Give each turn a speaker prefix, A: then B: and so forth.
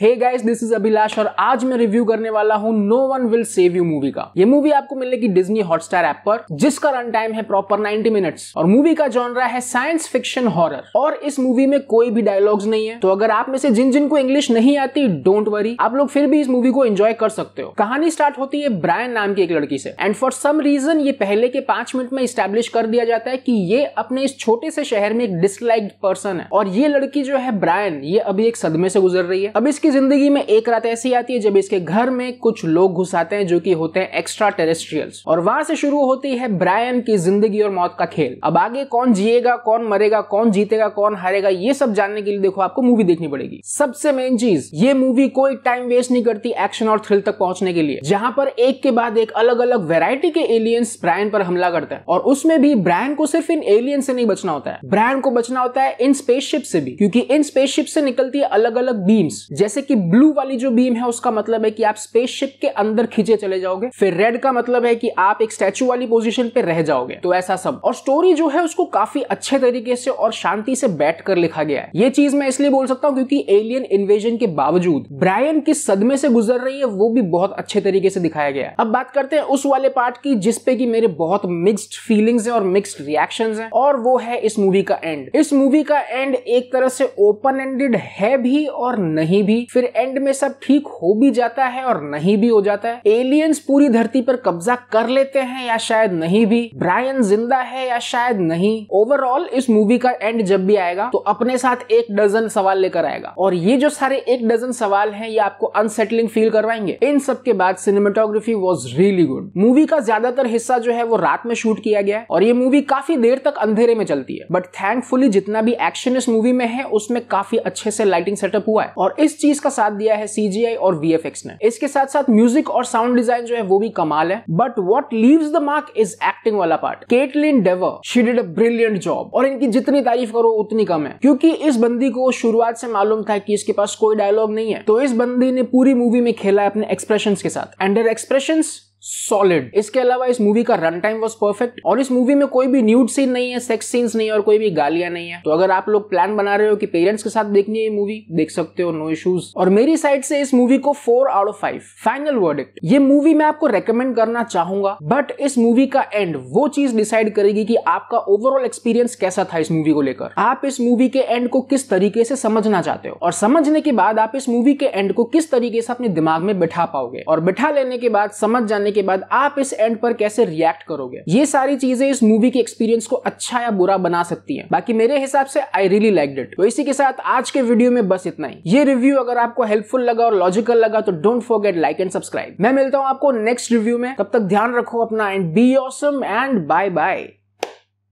A: hey guys this is Abhilash और आज मैं रिव्यू करने वाला हूँ no one will save you movie का ये मूवी आपको मिलेगी डिज्नी हॉटस्टार ऐप पर जिसका रन टाइम है प्रॉपर 90 मिनट्स और मूवी का जॉनरा है साइंस फिक्शन हॉरर और इस मूवी में कोई भी डायलॉग्स नहीं है तो अगर आप में से जिन जिनको इंग्लिश नहीं आती डोंट वरी आप लोग फिर भी इस मूवी को एंजॉय कर सकते हो कहानी स्टार्ट होती है ब्रायन नाम की एक लड़की से एंड फॉर सम रीजन ये पहले के पांच मिनट में स्टेब्लिश कर दिया जाता है की ये अपने इस छोटे से शहर में एक डिसलाइक पर्सन है और ये लड़की जो है ब्रायन ये अभी एक सदमे से गुजर रही है अब इसकी इसकी जिंदगी में एक रात ऐसी आती है जब इसके घर में कुछ लोग घुस आते हैं जो कि होते हैं एक्स्ट्रा टेरेस्ट्रियल्स और वहां से शुरू होती है ब्रायन की जिंदगी और मौत का खेल अब आगे कौन जिएगा कौन मरेगा कौन जीतेगा कौन हारेगा ये सब जानने के लिए देखो आपको मूवी देखनी पड़ेगी सबसे मेन चीज ये मूवी कोई टाइम वेस्ट नहीं करती एक्शन और थ्रिल तक पहुंचने के लिए जहां पर एक के बाद एक अलग अलग वेरायटी के एलियंस ब्रायन पर हमला करते हैं और उसमें भी ब्रायन को सिर्फ इन एलियन से नहीं बचना होता है ब्रायन को बचना होता है इन स्पेसशिप से भी क्योंकि इन स्पेसशिप से निकलती है अलग अलग बीम्स जैसे जैसे कि ब्लू वाली जो बीम है उसका मतलब है कि आप स्पेसशिप के अंदर खींचे चले जाओगे फिर रेड का मतलब है कि आप एक स्टैचू वाली पोजिशन पे रह जाओगे तो ऐसा सब और स्टोरी जो है उसको काफी अच्छे तरीके से और शांति से बैठ कर लिखा गया है ये चीज मैं इसलिए बोल सकता हूँ क्योंकि एलियन इन्वेजन के बावजूद ब्रायन किस सदमे से गुजर रही है वो भी बहुत अच्छे तरीके से दिखाया गया है अब बात करते हैं उस वाले पार्ट की जिसपे की मेरे बहुत मिक्सड फीलिंग्स है और मिक्सड रिएक्शन है और वो है इस मूवी का एंड इस मूवी का एंड एक तरह से ओपन एंडेड है भी और नहीं भी फिर एंड में सब ठीक हो भी जाता है और नहीं भी हो जाता है एलियंस पूरी धरती पर कब्जा कर लेते हैं या शायद नहीं भी ब्रायन जिंदा है या शायद नहीं ओवरऑल इस मूवी का एंड जब भी आएगा तो अपने साथ एक डजन सवाल लेकर आएगा और ये जो सारे एक डजन सवाल हैं ये आपको अनसेटलिंग फील करवाएंगे इन सब के बाद cinematography was really good movie का ज्यादातर हिस्सा जो है वो रात में शूट किया गया है और ये मूवी काफी देर तक अंधेरे में चलती है बट थैंकफुली जितना भी एक्शन इस मूवी में है उसमें काफी अच्छे से लाइटिंग सेटअप हुआ है और इस चीज चीज का साथ दिया है सीजीआई और वीएफएक्स ने इसके साथ साथ म्यूजिक और साउंड डिजाइन जो है वो भी कमाल है but what leave the mark is acting वाला part Kaitlyn Dever she did a brilliant job और इनकी जितनी तारीफ करो उतनी कम है क्योंकि इस बंदी को शुरुआत से मालूम था कि इसके पास कोई डायलॉग नहीं है तो इस बंदी ने पूरी मूवी में खेला है अपने एक्सप्रेशन के साथ एंड एक्सप्रेशन सॉलिड इसके अलावा इस मूवी का रन टाइम वॉज परफेक्ट और इस मूवी में कोई भी न्यूड सीन नहीं है सेक्स सीन्स नहीं है और कोई भी गालियां नहीं है तो अगर आप लोग प्लान बना रहे हो कि पेरेंट्स के साथ देखनी है मूवी देख सकते हो नो इश्यूज और मेरी साइड से इस मूवी को four out of five final word ये मूवी मैं आपको रेकमेंड करना चाहूंगा बट इस मूवी का एंड वो चीज डिसाइड करेगी कि आपका ओवरऑल एक्सपीरियंस कैसा था इस मूवी को लेकर आप इस मूवी के एंड को किस तरीके से समझना चाहते हो और समझने के बाद आप इस मूवी के एंड को किस तरीके से अपने दिमाग में बिठा पाओगे और बिठा लेने के बाद समझ जाने जाने के बाद आप इस एंड पर कैसे रिएक्ट करोगे ये सारी चीजें इस मूवी के एक्सपीरियंस को अच्छा या बुरा बना सकती है बाकी मेरे हिसाब से आई रियली लाइक डिट तो इसी के साथ आज के वीडियो में बस इतना ही ये रिव्यू अगर आपको हेल्पफुल लगा और लॉजिकल लगा तो don't forget like and subscribe मैं मिलता हूँ आपको नेक्स्ट रिव्यू में तब तक ध्यान रखो अपना and be awesome and bye bye